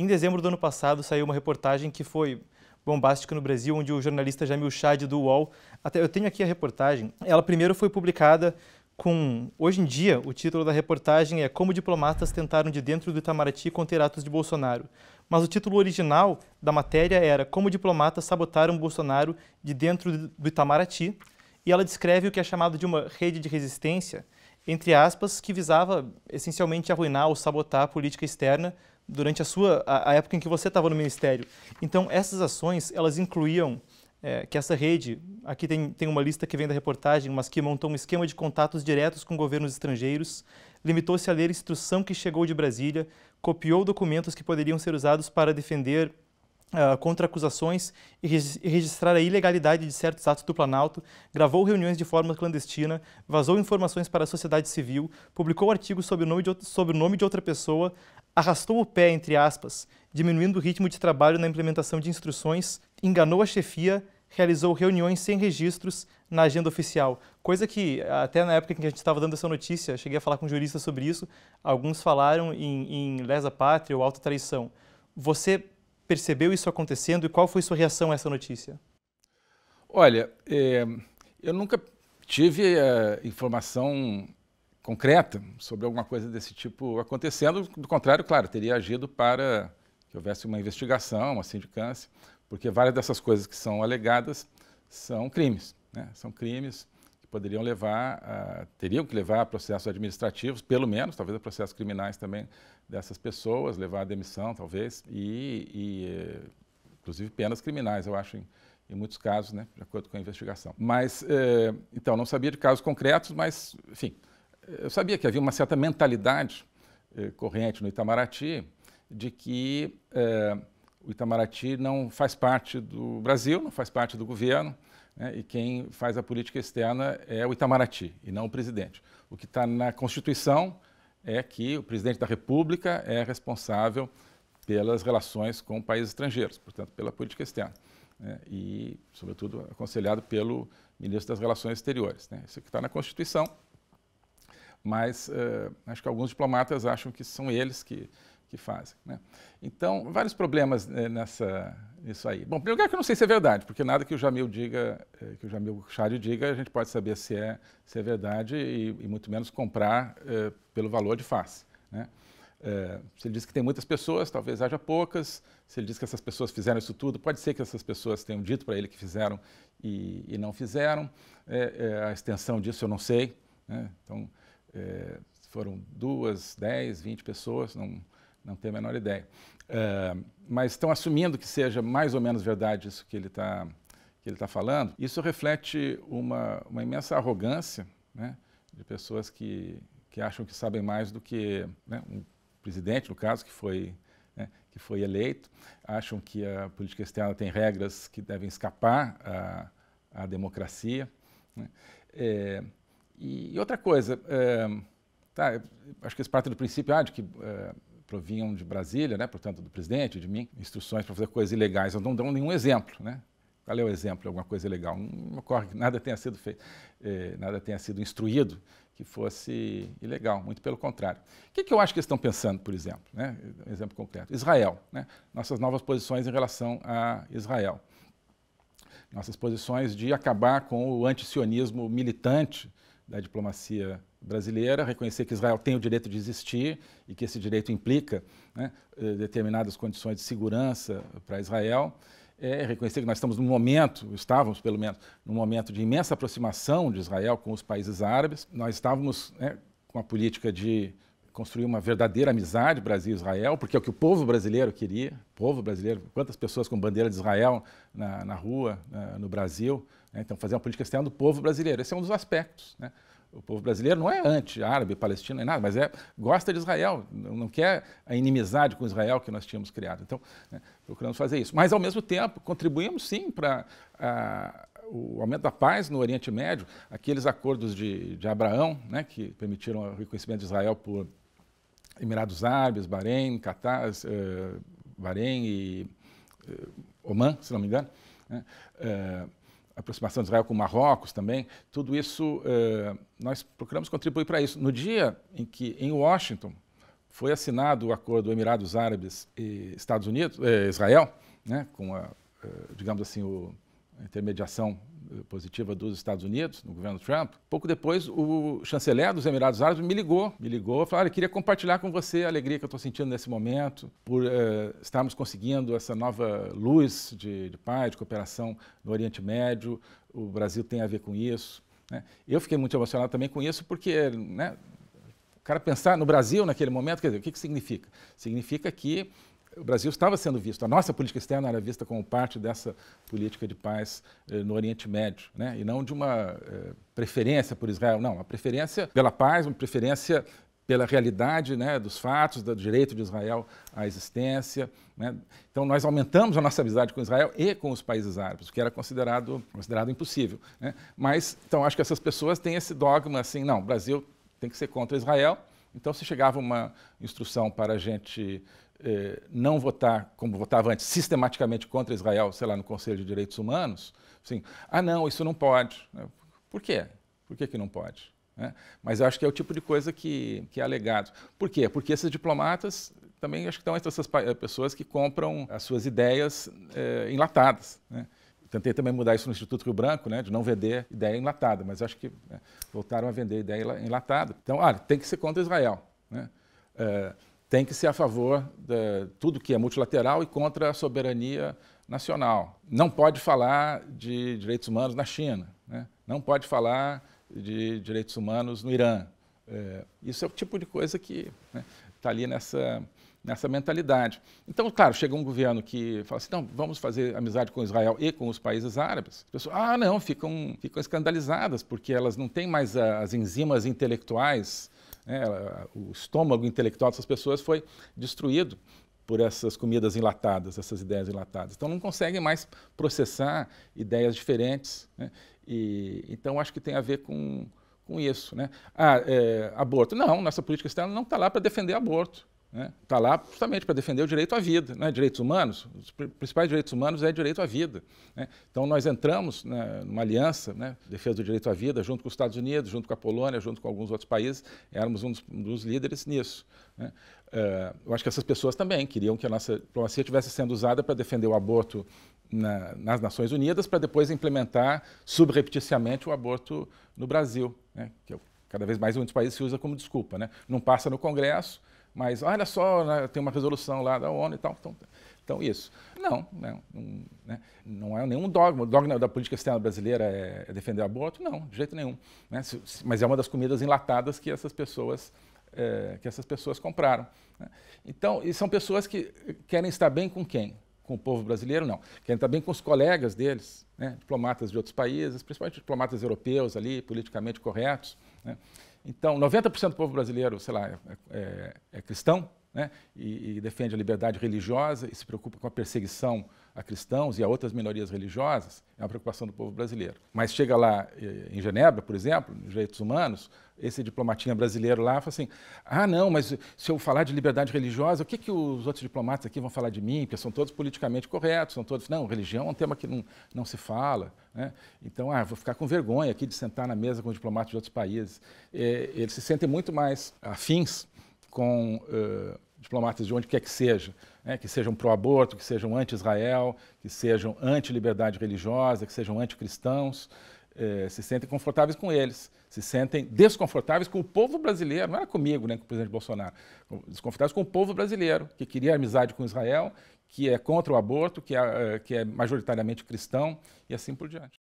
Em dezembro do ano passado saiu uma reportagem que foi bombástica no Brasil, onde o jornalista Jamil Chad do UOL, até eu tenho aqui a reportagem. Ela primeiro foi publicada com, hoje em dia, o título da reportagem é Como diplomatas tentaram de dentro do Itamaraty conter atos de Bolsonaro. Mas o título original da matéria era Como diplomatas sabotaram Bolsonaro de dentro do Itamaraty, e ela descreve o que é chamado de uma rede de resistência, entre aspas, que visava essencialmente arruinar ou sabotar a política externa durante a sua a, a época em que você estava no ministério. Então essas ações elas incluíam é, que essa rede, aqui tem, tem uma lista que vem da reportagem, mas que montou um esquema de contatos diretos com governos estrangeiros, limitou-se a ler instrução que chegou de Brasília, copiou documentos que poderiam ser usados para defender ah, contra acusações e, registrar a ilegalidade de certos atos do Planalto, gravou reuniões de forma clandestina, vazou informações para a sociedade civil, publicou artigos sobre o nome de, o nome de outra pessoa, arrastou o pé, entre aspas, diminuindo o ritmo de trabalho na implementação de instruções, enganou a chefia, realizou reuniões sem registros na agenda oficial. Coisa que, até na época em que a gente estava dando essa notícia, cheguei a falar com um juristas sobre isso, alguns falaram em, em lesa pátria ou alta traição. Você percebeu isso acontecendo e qual foi sua reação a essa notícia? Olha, é, eu nunca tive é, informação concreta sobre alguma coisa desse tipo acontecendo. Do contrário, claro, teria agido para que houvesse uma investigação, uma sindicância, porque várias dessas coisas que são alegadas são crimes. Né? São crimes poderiam levar, teriam que levar a processos administrativos, pelo menos, talvez a processos criminais também dessas pessoas, levar a demissão, talvez, e, e inclusive penas criminais, eu acho, em, em, muitos casos, né, de acordo com a investigação. Mas, eh, então, não sabia de casos concretos, mas, enfim, eu sabia que havia uma certa mentalidade eh, corrente no Itamaraty de que eh, o Itamaraty não faz parte do Brasil, não faz parte do governo, né, e quem faz a política externa é o Itamaraty e não o presidente. O que está na Constituição é que o presidente da República é responsável pelas relações com países estrangeiros, portanto, pela política externa. Né, e, sobretudo, aconselhado pelo ministro das Relações Exteriores. Né. Isso é que está na Constituição, mas uh, acho que alguns diplomatas acham que são eles que que fazem. Né? Então, vários problemas eh, nessa, nisso aí. Bom, primeiro lugar, que eu não sei se é verdade, porque nada que o Jamil diga, eh, que o Jamil Chad diga, a gente pode saber se é, se é verdade e, e muito menos comprar eh, pelo valor de face. Né? se ele diz que tem muitas pessoas, talvez haja poucas. Se ele diz que essas pessoas fizeram isso tudo, pode ser que essas pessoas tenham dito para ele que fizeram e, e não fizeram. a extensão disso eu não sei. Né? Então, foram duas, dez, vinte pessoas, não, não tenho a menor ideia. Uh, mas estão assumindo que seja mais ou menos verdade isso que ele está que ele está falando. Isso reflete uma, uma imensa arrogância né, de pessoas que, que acham que sabem mais do que né, um presidente, no caso, que foi né, que foi eleito, acham que a política externa tem regras que devem escapar à, à democracia. Né. É, e outra coisa, é, tá, acho que esse parte do princípio ah, de que é, provinham de Brasília, né, portanto, do presidente, de mim, instruções para fazer coisas ilegais. Eu não dou nenhum exemplo, né? Qual é o exemplo de alguma coisa ilegal? Não ocorre que nada tenha sido feito, eh, nada tenha sido instruído que fosse ilegal, muito pelo contrário. O que, que eu acho que eles estão pensando, por exemplo? Né? Um exemplo concreto. Israel, né? nossas novas posições em relação a Israel. Nossas posições de acabar com o antisionismo militante, da diplomacia brasileira, reconhecer que Israel tem o direito de existir e que esse direito implica né, eh, determinadas condições de segurança para Israel. É reconhecer que nós estamos num momento, estávamos pelo menos, num momento de imensa aproximação de Israel com os países árabes. Nós estávamos né, com a política de construir uma verdadeira amizade Brasil-Israel, porque é o que o povo brasileiro queria. O povo brasileiro, quantas pessoas com bandeira de Israel na, na rua, na, no Brasil. Né? Então, fazer uma política externa do povo brasileiro. Esse é um dos aspectos. Né? O povo brasileiro não é anti-árabe, palestino, nem nada, mas é, gosta de Israel, não quer a inimizade com Israel que nós tínhamos criado. Então, né, procuramos fazer isso. Mas, ao mesmo tempo, contribuímos sim para ah, o aumento da paz no Oriente Médio, aqueles acordos de, de Abraão, né, que permitiram o reconhecimento de Israel por Emirados Árabes, Bahrein, Catar, uh, Bahrein e uh, Oman, se não me engano. Né? Uh, aproximação de Israel com Marrocos também. Tudo isso, nós procuramos contribuir para isso. No dia em que, em Washington, foi assinado o acordo Emirados Árabes e Estados Unidos, Israel, né, com a, digamos assim, o, a intermediação positiva dos Estados Unidos, no governo Trump, pouco depois o chanceler dos Emirados Árabes me ligou, me ligou, falou, olha, queria compartilhar com você a alegria que eu estou sentindo nesse momento, por eh, estarmos conseguindo essa nova luz de, de paz, de cooperação no Oriente Médio, o Brasil tem a ver com isso. Né? Eu fiquei muito emocionado também com isso, porque né, o cara pensar no Brasil naquele momento, quer dizer, o que, que significa? Significa que o Brasil estava sendo visto, a nossa política externa era vista como parte dessa política de paz eh, no Oriente Médio, né? e não de uma eh, preferência por Israel, não, uma preferência pela paz, uma preferência pela realidade né, dos fatos, do direito de Israel à existência. Né? Então, nós aumentamos a nossa amizade com Israel e com os países árabes, o que era considerado, considerado impossível. Né? Mas, então, acho que essas pessoas têm esse dogma assim: não, o Brasil tem que ser contra Israel. Então, se chegava uma instrução para a gente eh, não votar, como votava antes, sistematicamente contra Israel, sei lá, no Conselho de Direitos Humanos, assim, ah, não, isso não pode. Né? Por quê? Por que, que não pode? É, mas eu acho que é o tipo de coisa que, que é alegado. Por quê? Porque esses diplomatas também acho que estão entre essas eh, pessoas que compram as suas ideias eh, enlatadas. Né? Tentei também mudar isso no Instituto Rio Branco, né, de não vender ideia enlatada, mas acho que né, voltaram a vender ideia enlatada. Então, olha, tem que ser contra Israel. Né? tem que ser a favor de tudo que é multilateral e contra a soberania nacional. Não pode falar de direitos humanos na China, né? não pode falar de direitos humanos no Irã. É, isso é o tipo de coisa que está né, tá ali nessa, nessa mentalidade. Então, claro, chega um governo que fala assim, não, vamos fazer amizade com Israel e com os países árabes. As pessoas, ah, não, ficam, ficam escandalizadas, porque elas não têm mais as enzimas intelectuais né? O estômago intelectual dessas pessoas foi destruído por essas comidas enlatadas, essas ideias enlatadas. Então não conseguem mais processar ideias diferentes. Né? E, então acho que tem a ver com, com isso. Né? Ah, é, aborto. Não, nossa política externa não está lá para defender aborto. Está né? Tá lá justamente para defender o direito à vida, né? direitos humanos, os principais direitos humanos é direito à vida. Né? Então nós entramos né, numa aliança, né, defesa do direito à vida, junto com os Estados Unidos, junto com a Polônia, junto com alguns outros países, éramos um dos, um dos líderes nisso. Né? Uh, eu acho que essas pessoas também queriam que a nossa diplomacia estivesse sendo usada para defender o aborto na, nas Nações Unidas, para depois implementar subrepticiamente o aborto no Brasil, né? que é cada vez mais muitos países se usa como desculpa. Né? Não passa no Congresso, mas olha só, né, tem uma resolução lá da ONU e tal. Então, então isso. Não, não, né, não, né, não é nenhum dogma. O dogma da política externa brasileira é, é defender aborto? Não, de jeito nenhum. Né? mas é uma das comidas enlatadas que essas pessoas, é, que essas pessoas compraram. Né. Então, e são pessoas que querem estar bem com quem? com o povo brasileiro, não. Querem estar tá bem com os colegas deles, né? diplomatas de outros países, principalmente diplomatas europeus ali, politicamente corretos. Né? Então, 90% do povo brasileiro, sei lá, é, é, é cristão, né? e, e defende a liberdade religiosa e se preocupa com a perseguição a cristãos e a outras minorias religiosas, é uma preocupação do povo brasileiro. Mas chega lá eh, em Genebra, por exemplo, nos direitos humanos, esse diplomatinha brasileiro lá fala assim: ah, não, mas se eu falar de liberdade religiosa, o que, que os outros diplomatas aqui vão falar de mim? Porque são todos politicamente corretos, são todos. Não, religião é um tema que não, não se fala. Né? Então, ah, vou ficar com vergonha aqui de sentar na mesa com diplomatas de outros países. É, eles se sentem muito mais afins com uh, diplomatas de onde quer que seja, né? que sejam pró-aborto, que sejam anti-Israel, que sejam anti-liberdade religiosa, que sejam anticristãos, eh, se sentem confortáveis com eles, se sentem desconfortáveis com o povo brasileiro, não era comigo, né, com o presidente Bolsonaro, desconfortáveis com o povo brasileiro, que queria amizade com Israel, que é contra o aborto, que é, eh, que é majoritariamente cristão e assim por diante.